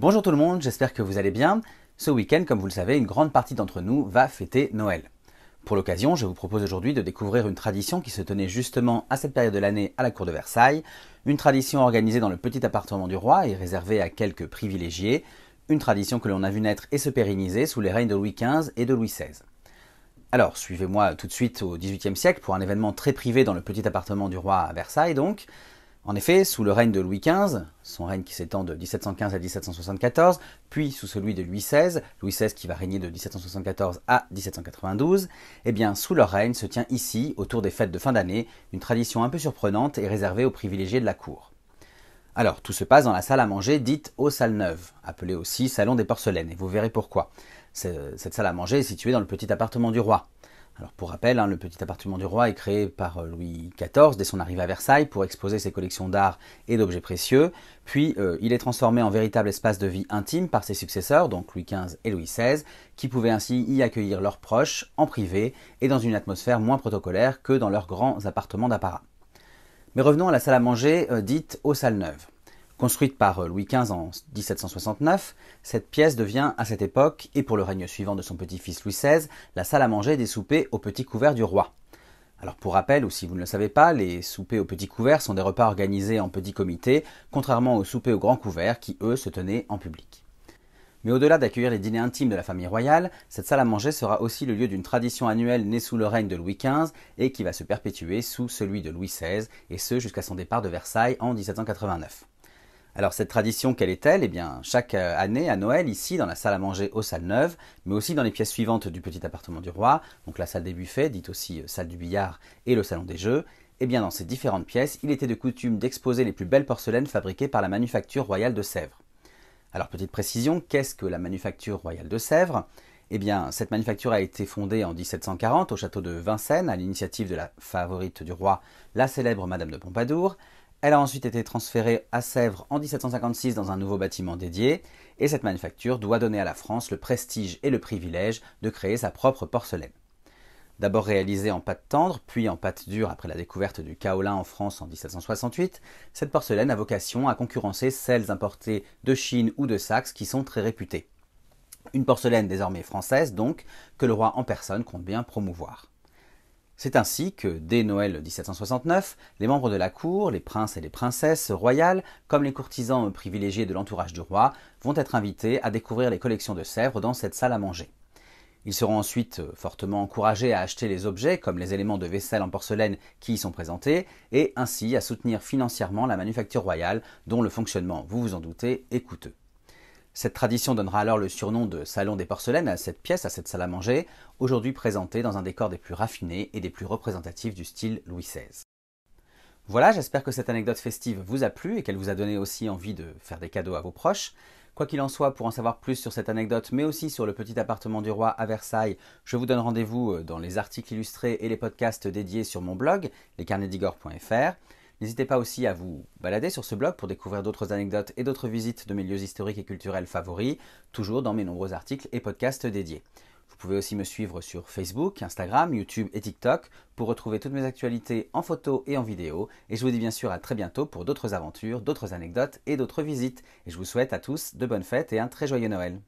Bonjour tout le monde, j'espère que vous allez bien. Ce week-end, comme vous le savez, une grande partie d'entre nous va fêter Noël. Pour l'occasion, je vous propose aujourd'hui de découvrir une tradition qui se tenait justement à cette période de l'année à la cour de Versailles, une tradition organisée dans le petit appartement du roi et réservée à quelques privilégiés, une tradition que l'on a vu naître et se pérenniser sous les règnes de Louis XV et de Louis XVI. Alors, suivez-moi tout de suite au XVIIIe siècle pour un événement très privé dans le petit appartement du roi à Versailles donc, en effet, sous le règne de Louis XV, son règne qui s'étend de 1715 à 1774, puis sous celui de Louis XVI, Louis XVI qui va régner de 1774 à 1792, eh bien, sous leur règne se tient ici, autour des fêtes de fin d'année, une tradition un peu surprenante et réservée aux privilégiés de la cour. Alors, tout se passe dans la salle à manger dite aux salles neuves, appelée aussi salon des porcelaines, et vous verrez pourquoi. Cette salle à manger est située dans le petit appartement du roi, alors pour rappel, hein, le petit appartement du roi est créé par euh, Louis XIV dès son arrivée à Versailles pour exposer ses collections d'art et d'objets précieux, puis euh, il est transformé en véritable espace de vie intime par ses successeurs, donc Louis XV et Louis XVI, qui pouvaient ainsi y accueillir leurs proches en privé et dans une atmosphère moins protocolaire que dans leurs grands appartements d'apparat. Mais revenons à la salle à manger euh, dite aux salles neuves. Construite par euh, Louis XV en 1769, cette pièce devient à cette époque, et pour le règne suivant de son petit-fils Louis XVI, la salle à manger des soupers au petit couvert du roi. Alors pour rappel, ou si vous ne le savez pas, les soupers au petit couvert sont des repas organisés en petits comités, contrairement aux soupers au grand couvert qui, eux, se tenaient en public. Mais au-delà d'accueillir les dîners intimes de la famille royale, cette salle à manger sera aussi le lieu d'une tradition annuelle née sous le règne de Louis XV et qui va se perpétuer sous celui de Louis XVI, et ce jusqu'à son départ de Versailles en 1789. Alors cette tradition, quelle est-elle Eh bien, chaque euh, année à Noël, ici dans la salle à manger aux salles neuves, mais aussi dans les pièces suivantes du petit appartement du roi, donc la salle des buffets, dite aussi euh, salle du billard, et le salon des jeux, eh bien dans ces différentes pièces, il était de coutume d'exposer les plus belles porcelaines fabriquées par la manufacture royale de Sèvres. Alors petite précision, qu'est-ce que la manufacture royale de Sèvres Eh bien cette manufacture a été fondée en 1740 au château de Vincennes à l'initiative de la favorite du roi, la célèbre Madame de Pompadour. Elle a ensuite été transférée à Sèvres en 1756 dans un nouveau bâtiment dédié, et cette manufacture doit donner à la France le prestige et le privilège de créer sa propre porcelaine. D'abord réalisée en pâte tendre, puis en pâte dure après la découverte du kaolin en France en 1768, cette porcelaine a vocation à concurrencer celles importées de Chine ou de Saxe qui sont très réputées. Une porcelaine désormais française donc, que le roi en personne compte bien promouvoir. C'est ainsi que, dès Noël 1769, les membres de la cour, les princes et les princesses royales, comme les courtisans privilégiés de l'entourage du roi, vont être invités à découvrir les collections de Sèvres dans cette salle à manger. Ils seront ensuite fortement encouragés à acheter les objets, comme les éléments de vaisselle en porcelaine qui y sont présentés, et ainsi à soutenir financièrement la manufacture royale, dont le fonctionnement, vous vous en doutez, est coûteux. Cette tradition donnera alors le surnom de Salon des porcelaines à cette pièce, à cette salle à manger, aujourd'hui présentée dans un décor des plus raffinés et des plus représentatifs du style Louis XVI. Voilà, j'espère que cette anecdote festive vous a plu et qu'elle vous a donné aussi envie de faire des cadeaux à vos proches. Quoi qu'il en soit, pour en savoir plus sur cette anecdote, mais aussi sur le petit appartement du roi à Versailles, je vous donne rendez-vous euh, dans les articles illustrés et les podcasts dédiés sur mon blog, lescarnetdigore.fr. N'hésitez pas aussi à vous balader sur ce blog pour découvrir d'autres anecdotes et d'autres visites de mes lieux historiques et culturels favoris, toujours dans mes nombreux articles et podcasts dédiés. Vous pouvez aussi me suivre sur Facebook, Instagram, YouTube et TikTok pour retrouver toutes mes actualités en photo et en vidéo. Et je vous dis bien sûr à très bientôt pour d'autres aventures, d'autres anecdotes et d'autres visites. Et je vous souhaite à tous de bonnes fêtes et un très joyeux Noël.